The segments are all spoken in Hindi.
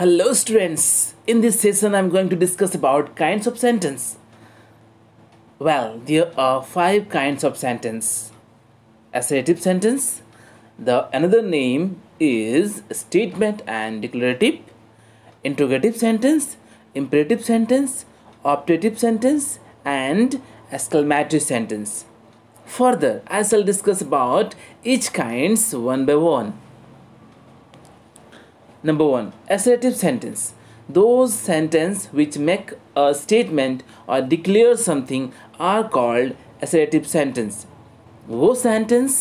Hello students, in this session I'm going to discuss about kinds of sentence. Well, there are five kinds of sentence. Assertive sentence, the another name is statement and declarative, interrogative sentence, imperative sentence, optative sentence and exclamatory sentence. Further, I shall discuss about each kinds one by one. Number one, assertive sentence. Those sentence which make a statement or declare something are called assertive sentence. वो sentence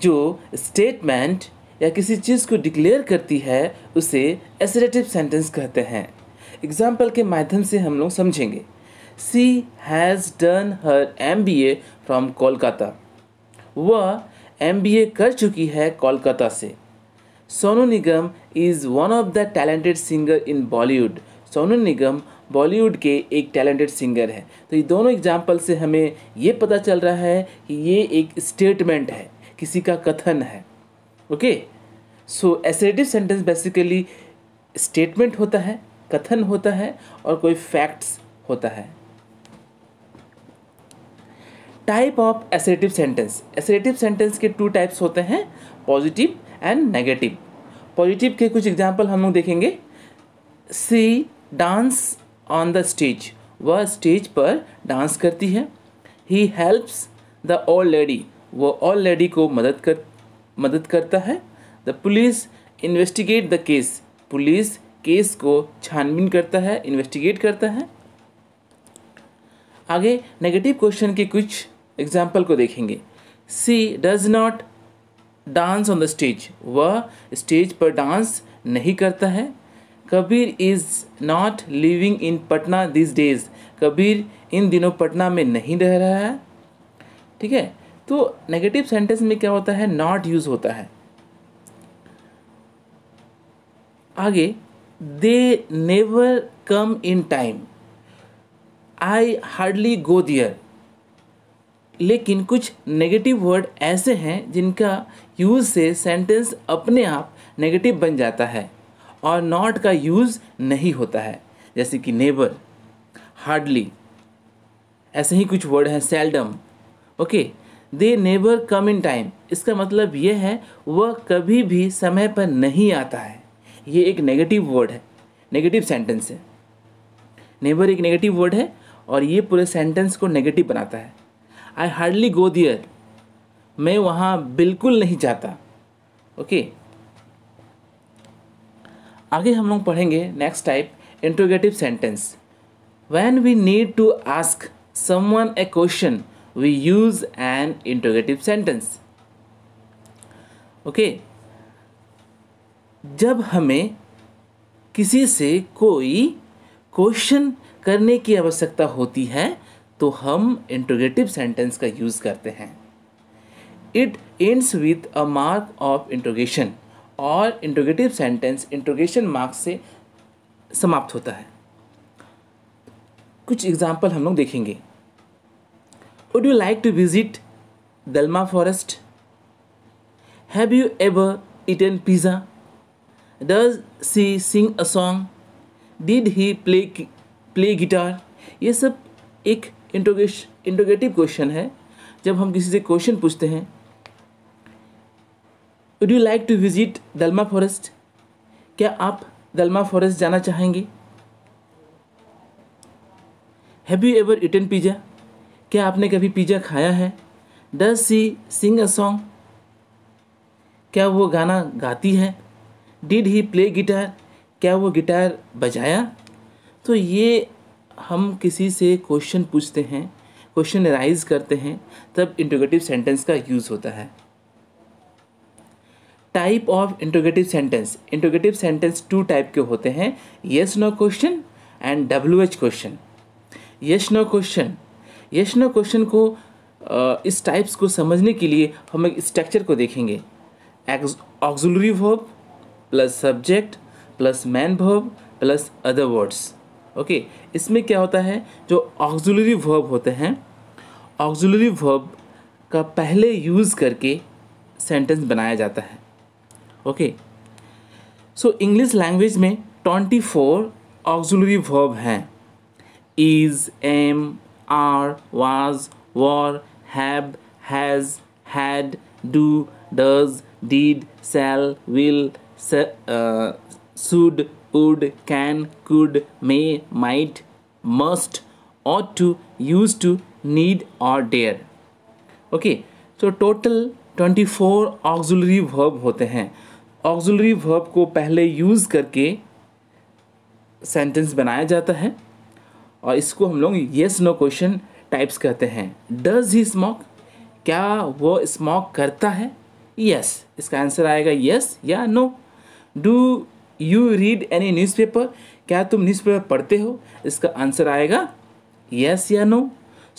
जो statement या किसी चीज़ को declare करती है उसे assertive sentence कहते हैं Example के माध्यम से हम लोग समझेंगे She has done her MBA from Kolkata. From Kolkata वह एम बी ए कर चुकी है कोलकाता से Sonu Nigam is one of the talented singer in Bollywood. Sonu Nigam Bollywood के एक टैलेंटेड सिंगर है तो ये दोनों एग्जाम्पल से हमें ये पता चल रहा है कि ये एक स्टेटमेंट है किसी का कथन है okay so assertive sentence basically statement होता है कथन होता है और कोई फैक्ट्स होता है type of assertive sentence assertive sentence के टू टाइप्स होते हैं पॉजिटिव एंड नेगेटिव पॉजिटिव के कुछ एग्जाम्पल हम लोग देखेंगे she dance on the stage वह स्टेज पर डांस करती है he helps the old lady वो ओल्ड लेडी को मदद कर मदद करता है the police investigate the case police case को छानबीन करता है इन्वेस्टिगेट करता है आगे नेगेटिव क्वेश्चन के कुछ एग्जाम्पल को देखेंगे she does not dance on the stage वह स्टेज पर डांस नहीं करता है Kabir is not living in Patna this days Kabir इन दिनों पटना में नहीं रह रहा है ठीक है तो नेगेटिव सेंटेंस में क्या होता है नॉट यूज़ होता है आगे they never come in time I hardly go there लेकिन कुछ नेगेटिव वर्ड ऐसे हैं जिनका यूज़ से सेंटेंस अपने आप नेगेटिव बन जाता है और नॉट का यूज़ नहीं होता है जैसे कि नेबर हार्डली ऐसे ही कुछ वर्ड हैं seldom okay they never come in time इसका मतलब यह है वह कभी भी समय पर नहीं आता है ये एक नेगेटिव वर्ड है नेगेटिव सेंटेंस है नेबर एक नेगेटिव वर्ड है और ये पूरे सेंटेंस को नेगेटिव बनाता है आई हार्डली गो दियर मैं वहाँ बिल्कुल नहीं जाता ओके आगे हम लोग पढ़ेंगे next type interrogative sentence when we need to ask someone a question we use an interrogative sentence okay जब हमें किसी से कोई क्वेश्चन करने की आवश्यकता होती है तो हम इंट्रोगेटिव सेंटेंस का यूज़ करते हैं it ends with a mark of interrogation और इंट्रोगेटिव सेंटेंस इंट्रोगेशन मार्क से समाप्त होता है कुछ एग्जाम्पल हम लोग देखेंगे would you like to visit Dalma forest have you ever eaten pizza does she sing a song did he play play guitar ये सब एक इंटोगेश इंटोगेटिव क्वेश्चन है जब हम किसी से क्वेश्चन पूछते हैं would you like to visit Dalma forest क्या आप दलमा फॉरेस्ट जाना चाहेंगे have you ever eaten pizza क्या आपने कभी पिज़्ज़ा खाया है does she sing a song क्या वो गाना गाती है डिड ही प्ले गिटार क्या वो गिटार बजाया तो ये हम किसी से क्वेश्चन पूछते हैं क्वेश्चन राइज करते हैं तब इंटोगेटिव सेंटेंस का यूज़ होता है type of interrogative sentence interrogative sentence two type के होते हैं yes no question and W H question yes no question yes no question को इस टाइप्स को समझने के लिए हम एक स्ट्रक्चर को देखेंगे auxiliary verb plus subject plus main verb plus other words okay इसमें क्या होता है जो ऑक्जुलरी वर्ब होते हैं ऑक्जुलरी वर्ब का पहले यूज़ करके सेंटेंस बनाया जाता है ओके सो इंग्लिश लैंग्वेज में ट्वेंटी फोर ऑक्जुलरी वर्ब हैं is am are was were have has had do does did shall will should would can could may might must ought to used to need or dare okay so total 24 auxiliary verb होते हैं ऑक्जुलरी वर्ब को पहले यूज़ करके सेंटेंस बनाया जाता है और इसको हम लोग येस नो क्वेश्चन टाइप्स कहते हैं डज ही स्मोक क्या वो स्मोक करता है यस yes. इसका आंसर आएगा यस yes या no do you read any newspaper क्या तुम न्यूज पेपर पढ़ते हो इसका आंसर आएगा यस या नो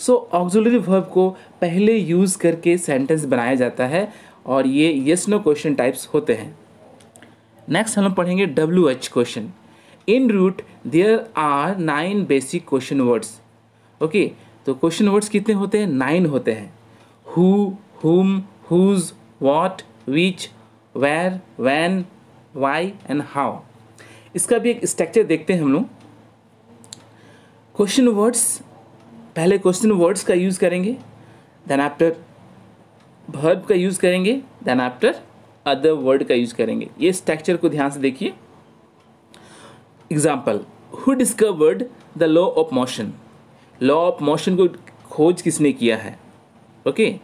सो ऑक्सिलरी वर्ब को पहले यूज़ करके सेंटेंस बनाया जाता है और ये यस नो क्वेश्चन टाइप्स होते हैं नेक्स्ट हम पढ़ेंगे W H question in root there are nine basic question words okay तो क्वेश्चन वर्ड्स कितने होते हैं नाइन होते हैं who whom whose what which where when why and how इसका भी एक स्ट्रक्चर देखते हैं हम लोग क्वेश्चन वर्ड्स पहले क्वेश्चन वर्ड्स का यूज़ करेंगे देन आफ्टर वर्ब का यूज़ करेंगे देन आफ्टर अदर वर्ड का यूज़ करेंगे ये स्ट्रक्चर को ध्यान से देखिए example who discovered the law of motion law of motion को खोज किसने किया है okay okay?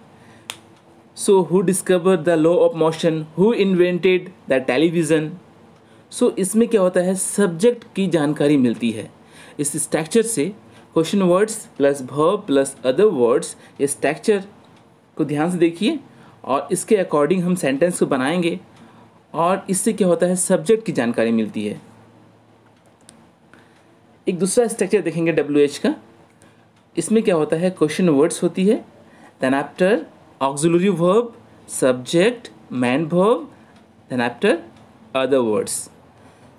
So who discovered the law of motion? Who invented the television? So so, इसमें क्या होता है सब्जेक्ट की जानकारी मिलती है इस स्ट्रक्चर से क्वेश्चन वर्ड्स प्लस भव प्लस अदर वर्ड्स ये स्ट्रक्चर को ध्यान से देखिए और इसके अकॉर्डिंग हम सेंटेंस को बनाएंगे और इससे क्या होता है सब्जेक्ट की जानकारी मिलती है एक दूसरा स्ट्रक्चर देखेंगे डब्ल्यू एच का इसमें क्या होता है क्वेश्चन वर्ड्स होती है then after auxiliary verb, subject, man verb, then after other words.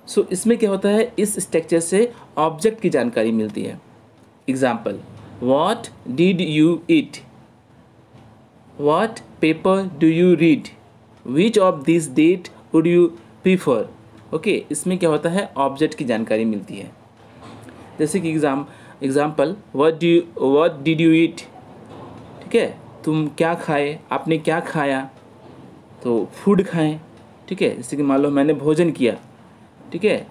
सो so, इसमें क्या होता है इस स्ट्रक्चर से ऑब्जेक्ट की जानकारी मिलती है example what did you eat what paper do you read which of this date would you prefer okay इसमें क्या होता है ऑब्जेक्ट की जानकारी मिलती है जैसे कि exam example what do what did you eat ठीक है तुम क्या खाए आपने क्या खाया तो फूड खाएं ठीक है जैसे कि मान लो मैंने भोजन किया ठीक है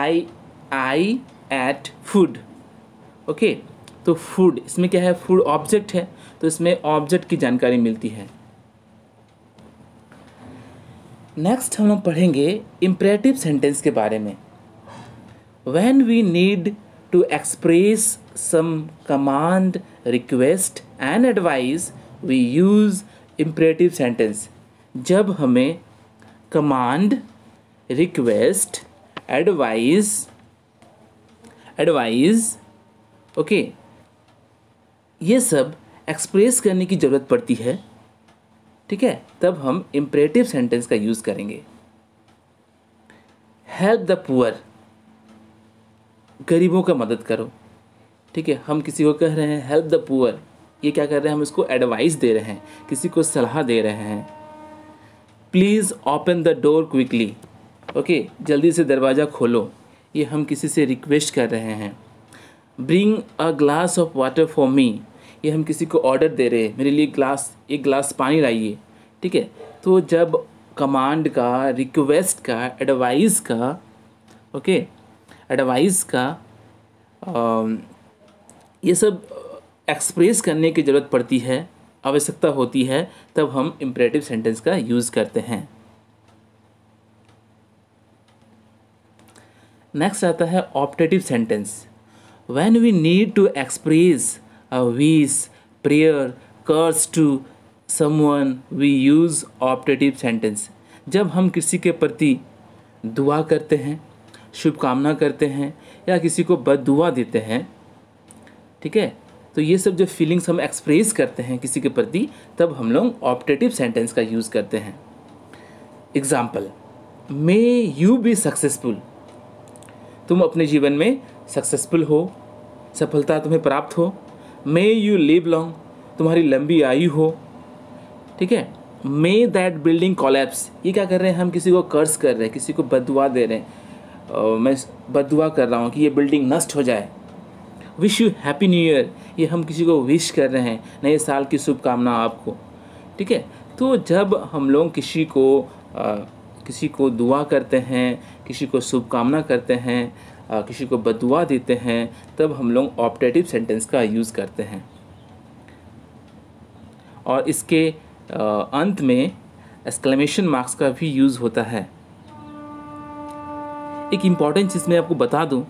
I I ate food okay तो फूड इसमें क्या है फूड ऑब्जेक्ट है तो इसमें ऑब्जेक्ट की जानकारी मिलती है नेक्स्ट हम लोग पढ़ेंगे इम्परेटिव सेंटेंस के बारे में when we need to express some command request and advice we use imperative sentence जब हमें command request advice advice okay ये सब एक्सप्रेस करने की ज़रूरत पड़ती है ठीक है तब हम इम्परेटिव सेंटेंस का यूज़ करेंगे हेल्प द पुअर गरीबों का मदद करो ठीक है हम किसी को कह रहे हैं हेल्प द पुअर ये क्या कर रहे हैं हम इसको एडवाइस दे रहे हैं किसी को सलाह दे रहे हैं please open the door quickly okay जल्दी से दरवाज़ा खोलो ये हम किसी से रिक्वेस्ट कर रहे हैं bring a glass of water for me ये हम किसी को ऑर्डर दे रहे हैं मेरे लिए ग्लास एक ग्लास पानी लाइए ठीक है तो जब कमांड का रिक्वेस्ट का एडवाइस का ओके एडवाइस का आ, ये सब एक्सप्रेस करने की ज़रूरत पड़ती है आवश्यकता होती है तब हम इम्परेटिव सेंटेंस का यूज़ करते हैं नेक्स्ट आता है optative sentence when we need to express a wish prayer curse to someone we use optative sentence जब हम किसी के प्रति दुआ करते हैं शुभकामना करते हैं या किसी को बद दुआ देते हैं ठीक है तो ये सब जब फीलिंग्स हम एक्सप्रेस करते हैं किसी के प्रति तब हम लोग ऑप्टेटिव सेंटेंस का यूज़ करते हैं example may you be successful तुम अपने जीवन में सक्सेसफुल हो सफलता तुम्हें प्राप्त हो मे यू लिव लॉन्ग तुम्हारी लंबी आयु हो ठीक है मे दैट बिल्डिंग कॉलेप्स ये क्या कर रहे हैं हम किसी को कर्ज कर रहे हैं किसी को बदुआ दे रहे हैं मैं बदुआ कर रहा हूँ कि ये बिल्डिंग नष्ट हो जाए wish you happy new year ये हम किसी को विश कर रहे हैं नए साल की शुभकामना आपको ठीक है तो जब हम लोग किसी को आ, किसी को दुआ करते हैं किसी को शुभकामना करते हैं आ, किसी को बदुआ देते हैं तब हम लोग ऑप्टेटिव सेंटेंस का यूज़ करते हैं और इसके आ, अंत में एक्सक्लेमेशन मार्क्स का भी यूज़ होता है एक इम्पॉर्टेंट चीज़ मैं आपको बता दूं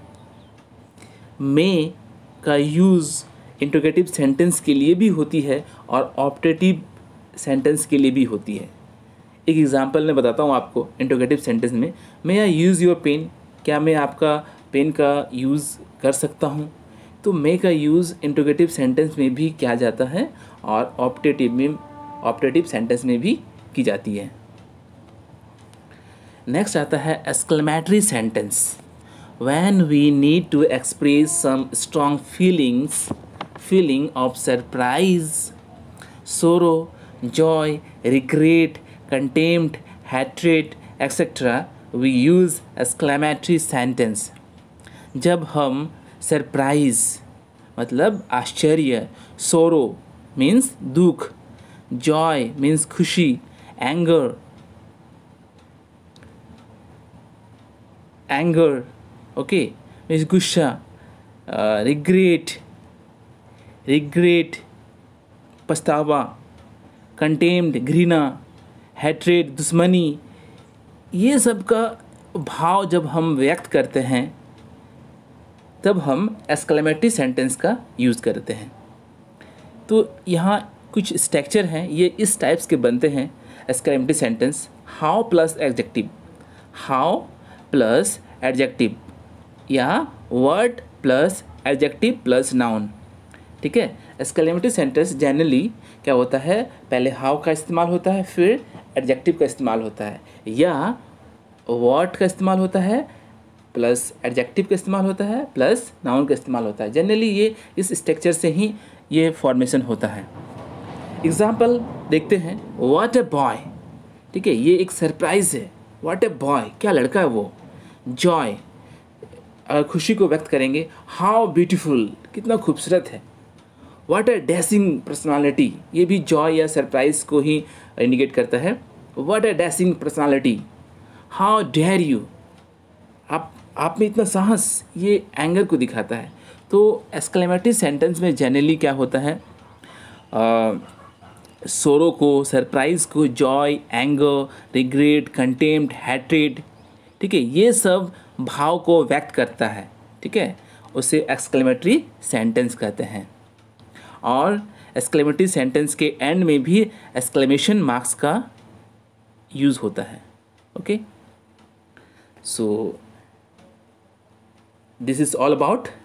मैं का यूज़ इंटोगेटिव सेंटेंस के लिए भी होती है और ऑप्टेटिव सेंटेंस के लिए भी होती है एक एग्ज़ाम्पल मैं बताता हूँ आपको इंटोगेटिव सेंटेंस में मैं आई यूज़ योर पेन क्या मैं आपका पेन का यूज़ कर सकता हूँ तो मे का यूज़ इंटोगेटिव सेंटेंस में भी किया जाता है और ऑप्टेटिव में ऑप्टेटिव सेंटेंस में भी की जाती है नेक्स्ट आता है exclamatory sentence when we need to express some strong feelings feeling of surprise sorrow joy regret contempt hatred etc we use exclamatory sentence Jab hum surprise, matlab आश्चर्य sorrow means dukh, joy means khushi, anger, anger. Okay means गुस्सा रिग्रेट रिग्रेट पछतावा कंटेम्ड घृणा हैट्रेड दुश्मनी ये सब का भाव जब हम व्यक्त करते हैं तब हम एक्सक्लेमेटरी सेंटेंस का यूज़ करते हैं तो यहाँ कुछ स्ट्रक्चर हैं ये इस टाइप्स के बनते हैं exclamatory sentence how plus adjective how plus adjective यहाँ word plus adjective plus noun ठीक है एक्सक्लेमेटिव सेंटेंस जनरली क्या होता है पहले हाउ का इस्तेमाल होता है फिर एडजेक्टिव का इस्तेमाल होता है या वर्ड का इस्तेमाल होता है प्लस एडजेक्टिव का इस्तेमाल होता है प्लस नाउन का इस्तेमाल होता है जनरली ये इस स्ट्रक्चर से ही ये फॉर्मेशन होता है एग्जाम्पल देखते हैं वाट ए बॉय ठीक है ये एक सरप्राइज़ है वाट ए बॉय क्या लड़का है वो जॉय खुशी को व्यक्त करेंगे हाउ ब्यूटीफुल कितना खूबसूरत है वाट अ डैसिंग पर्सनालिटी ये भी जॉय या सरप्राइज को ही इंडिकेट करता है what a dashing personality how dare you आप आप में इतना साहस ये एंगर को दिखाता है तो एक्सक्लेमेटिव सेंटेंस में जनरली क्या होता है सोरो को सरप्राइज़ को joy anger regret contempt hatred ठीक है ये सब भाव को व्यक्त करता है ठीक है उसे एक्सक्लेमेटरी सेंटेंस कहते हैं और एक्सक्लेमेटरी सेंटेंस के एंड में भी एक्सक्लेमेशन मार्क्स का यूज़ होता है okay so this is all about